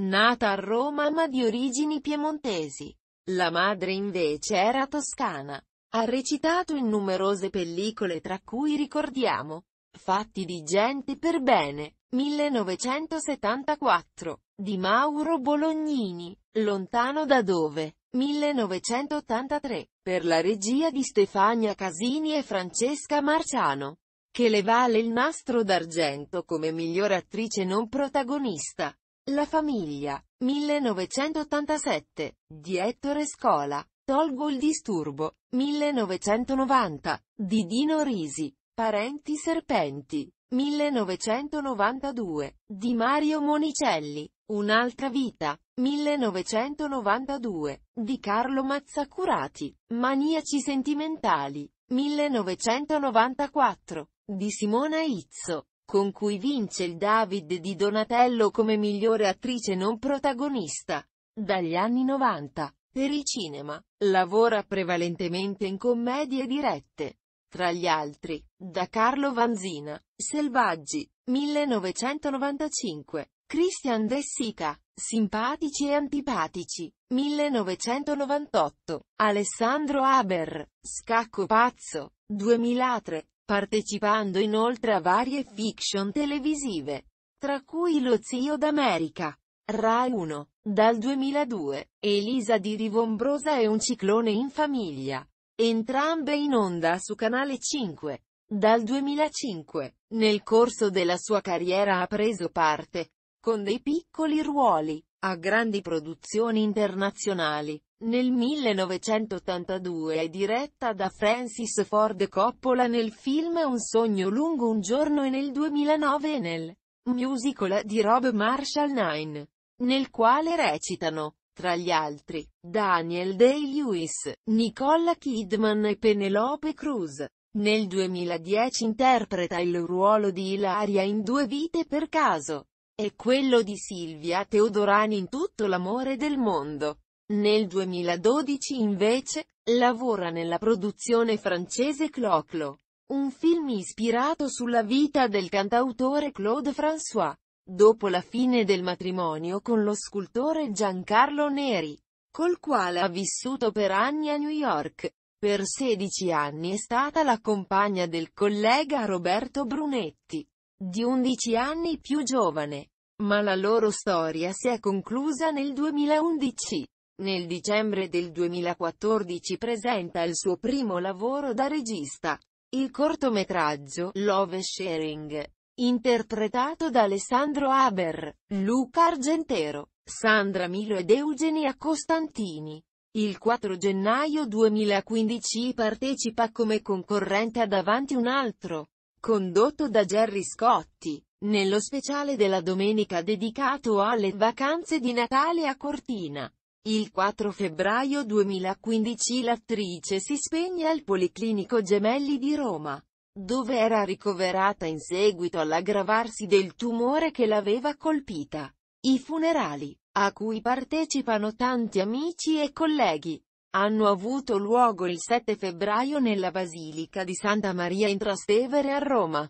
Nata a Roma ma di origini piemontesi. La madre invece era toscana. Ha recitato in numerose pellicole tra cui ricordiamo Fatti di gente per bene, 1974, di Mauro Bolognini, Lontano da dove, 1983, per la regia di Stefania Casini e Francesca Marciano, che le vale il nastro d'argento come miglior attrice non protagonista. La famiglia, 1987, di Ettore Scola, Tolgo il disturbo, 1990, di Dino Risi, Parenti serpenti, 1992, di Mario Monicelli, Un'altra vita, 1992, di Carlo Mazzacurati, Maniaci sentimentali, 1994, di Simona Izzo, con cui vince il David di Donatello come migliore attrice non protagonista. Dagli anni 90, per il cinema, lavora prevalentemente in commedie dirette. Tra gli altri, da Carlo Vanzina, Selvaggi, 1995, Christian De Sica, Simpatici e antipatici, 1998, Alessandro Haber, Scacco pazzo, 2003, partecipando inoltre a varie fiction televisive, tra cui Lo zio d'America, Rai 1, dal 2002, Elisa di Rivombrosa e Un ciclone in famiglia, entrambe in onda su Canale 5. Dal 2005, nel corso della sua carriera ha preso parte, con dei piccoli ruoli, a grandi produzioni internazionali. Nel 1982 è diretta da Francis Ford Coppola nel film Un sogno lungo un giorno e nel 2009 nel musical di Rob Marshall Nine, nel quale recitano, tra gli altri, Daniel Day-Lewis, Nicola Kidman e Penelope Cruz. Nel 2010 interpreta il ruolo di Ilaria in Due vite per caso e quello di Silvia Teodorani in tutto l'amore del mondo. Nel 2012 invece, lavora nella produzione francese Cloclo, un film ispirato sulla vita del cantautore Claude François. Dopo la fine del matrimonio con lo scultore Giancarlo Neri, col quale ha vissuto per anni a New York, per 16 anni è stata la compagna del collega Roberto Brunetti di 11 anni più giovane. Ma la loro storia si è conclusa nel 2011. Nel dicembre del 2014 presenta il suo primo lavoro da regista, il cortometraggio Love Sharing, interpretato da Alessandro Haber, Luca Argentero, Sandra Milo ed Eugenia Costantini. Il 4 gennaio 2015 partecipa come concorrente a Davanti un altro condotto da Jerry Scotti, nello speciale della domenica dedicato alle vacanze di Natale a Cortina. Il 4 febbraio 2015 l'attrice si spegne al Policlinico Gemelli di Roma, dove era ricoverata in seguito all'aggravarsi del tumore che l'aveva colpita. I funerali, a cui partecipano tanti amici e colleghi, hanno avuto luogo il 7 febbraio nella Basilica di Santa Maria in Trastevere a Roma.